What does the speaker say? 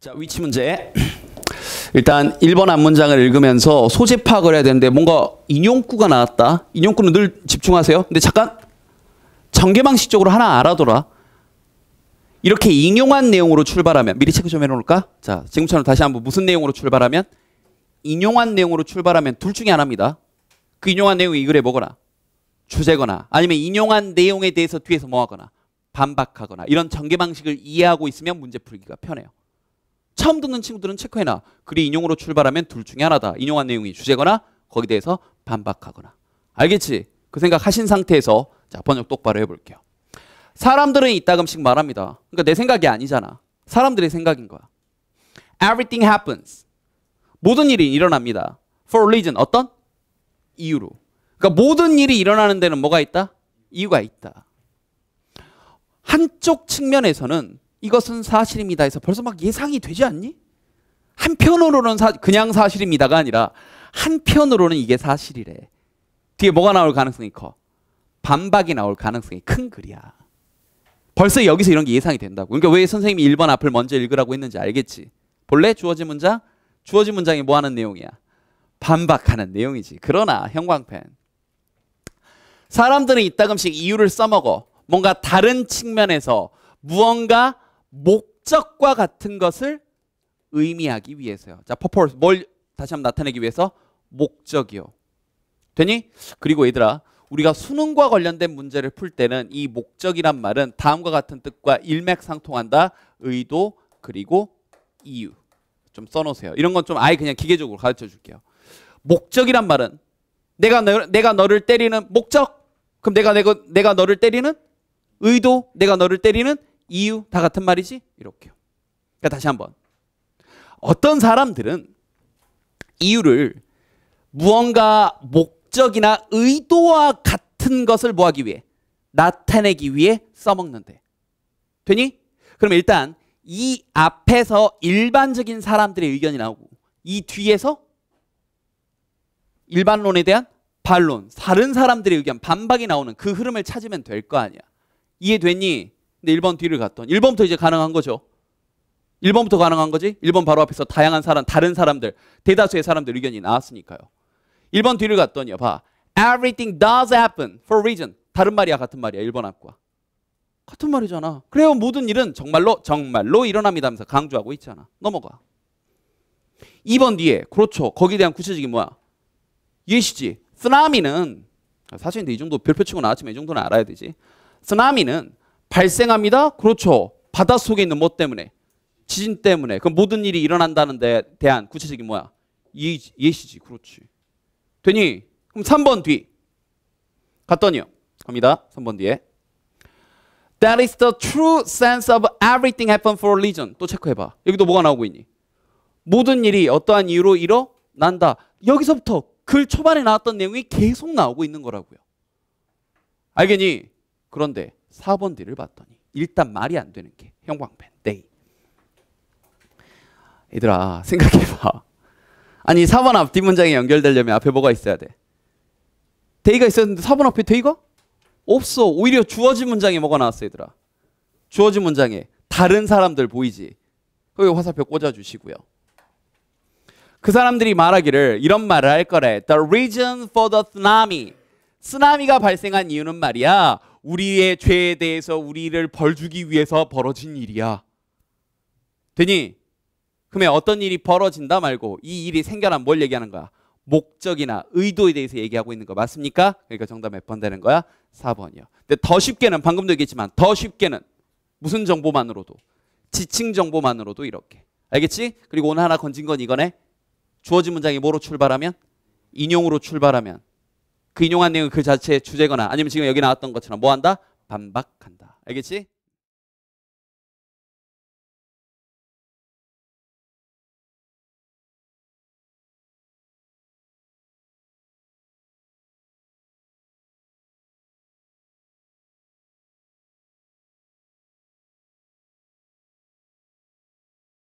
자, 위치 문제. 일단 1번 앞문장을 읽으면서 소재 파악을 해야 되는데 뭔가 인용구가 나왔다. 인용구는 늘 집중하세요. 근데 잠깐 전개 방식적으로 하나 알아둬라. 이렇게 인용한 내용으로 출발하면 미리 체크 좀 해놓을까? 자, 지금처럼 다시 한번 무슨 내용으로 출발하면 인용한 내용으로 출발하면 둘 중에 하나입니다. 그 인용한 내용이 이 글에 뭐거나 주제거나 아니면 인용한 내용에 대해서 뒤에서 뭐하거나 반박하거나 이런 전개 방식을 이해하고 있으면 문제 풀기가 편해요. 처음 듣는 친구들은 체크해놔. 그리 인용으로 출발하면 둘 중에 하나다. 인용한 내용이 주제거나 거기에 대해서 반박하거나. 알겠지? 그 생각 하신 상태에서 자 번역 똑바로 해볼게요. 사람들은 이따금씩 말합니다. 그러니까 내 생각이 아니잖아. 사람들의 생각인 거야. Everything happens. 모든 일이 일어납니다. For reason. 어떤? 이유로. 그러니까 모든 일이 일어나는 데는 뭐가 있다? 이유가 있다. 한쪽 측면에서는 이것은 사실입니다 해서 벌써 막 예상이 되지 않니? 한편으로는 사, 그냥 사실입니다가 아니라 한편으로는 이게 사실이래. 뒤에 뭐가 나올 가능성이 커? 반박이 나올 가능성이 큰 글이야. 벌써 여기서 이런 게 예상이 된다고. 그러니까 왜 선생님이 1번 앞을 먼저 읽으라고 했는지 알겠지. 본래 주어진 문장? 주어진 문장이 뭐 하는 내용이야? 반박하는 내용이지. 그러나 형광펜. 사람들은 이따금씩 이유를 써먹어. 뭔가 다른 측면에서 무언가 목적과 같은 것을 의미하기 위해서요. 자, purpose 뭘 다시 한번 나타내기 위해서 목적이요. 되니? 그리고 얘들아, 우리가 수능과 관련된 문제를 풀 때는 이 목적이란 말은 다음과 같은 뜻과 일맥상통한다. 의도 그리고 이유. 좀 써놓으세요. 이런 건 좀 아예 그냥 기계적으로 가르쳐 줄게요. 목적이란 말은 내가 너, 내가 너를 때리는 목적. 그럼 내가 내가 내가 너를 때리는 의도. 내가 너를 때리는 이유 다 같은 말이지? 이렇게요. 그러니까 다시 한번 어떤 사람들은 이유를 무언가 목적이나 의도와 같은 것을 뭐하기 위해 나타내기 위해 써먹는데 되니? 그럼 일단 이 앞에서 일반적인 사람들의 의견이 나오고 이 뒤에서 일반론에 대한 반론, 다른 사람들의 의견, 반박이 나오는 그 흐름을 찾으면 될 거 아니야. 이해됐니? 근데 1번 뒤를 갔던 1번부터 이제 가능한 거죠. 1번부터 가능한 거지? 1번 바로 앞에서 다양한 사람, 다른 사람들, 대다수의 사람들 의견이 나왔으니까요. 1번 뒤를 갔더니요. 봐. Everything does happen for a reason. 다른 말이야, 같은 말이야. 1번 앞과. 같은 말이잖아. 그래요. 모든 일은 정말로 정말로 일어납니다 하면서 강조하고 있잖아. 넘어가. 2번 뒤에 그렇죠. 거기에 대한 구체적인 뭐야? 예시지. 쓰나미는 사실 근데 이 정도 별표 치고 나왔지만 이 정도는 알아야 되지. 쓰나미는 발생합니다. 그렇죠. 바닷속에 있는 뭐 때문에? 지진 때문에. 그 모든 일이 일어난다는 데 대한 구체적인 뭐야? 예, 예시지. 그렇지. 되니? 그럼 3번 뒤. 갔더니요. 갑니다. 3번 뒤에. That is the true sense of everything happened for a reason. 또 체크해봐. 여기도 뭐가 나오고 있니? 모든 일이 어떠한 이유로 일어난다. 여기서부터 글 초반에 나왔던 내용이 계속 나오고 있는 거라고요. 알겠니? 그런데 4번 뒤를 봤더니 일단 말이 안 되는 게 형광펜 땡. 네. 얘들아 생각해봐. 아니 4번 앞 뒷문장에 연결되려면 앞에 뭐가 있어야 돼? 대의가 있었는데 4번 앞에 대의가? 없어. 오히려 주어진 문장에 뭐가 나왔어 얘들아. 주어진 문장에 다른 사람들 보이지? 거기 화살표 꽂아주시고요. 그 사람들이 말하기를 이런 말을 할 거래. The reason for the tsunami. 쓰나미가 발생한 이유는 말이야. 우리의 죄에 대해서 우리를 벌주기 위해서 벌어진 일이야. 되니 그러면 어떤 일이 벌어진다 말고 이 일이 생겨난 뭘 얘기하는 거야? 목적이나 의도에 대해서 얘기하고 있는 거 맞습니까? 그러니까 정답 몇 번 되는 거야? 4번이요. 근데 더 쉽게는 방금도 얘기했지만 더 쉽게는 무슨 정보만으로도 지칭 정보만으로도 이렇게 알겠지? 그리고 오늘 하나 건진 건 이거네. 주어진 문장이 뭐로 출발하면? 인용으로 출발하면 그 인용한 내용 그 자체의 주제거나 아니면 지금 여기 나왔던 것처럼 뭐 한다? 반박한다. 알겠지?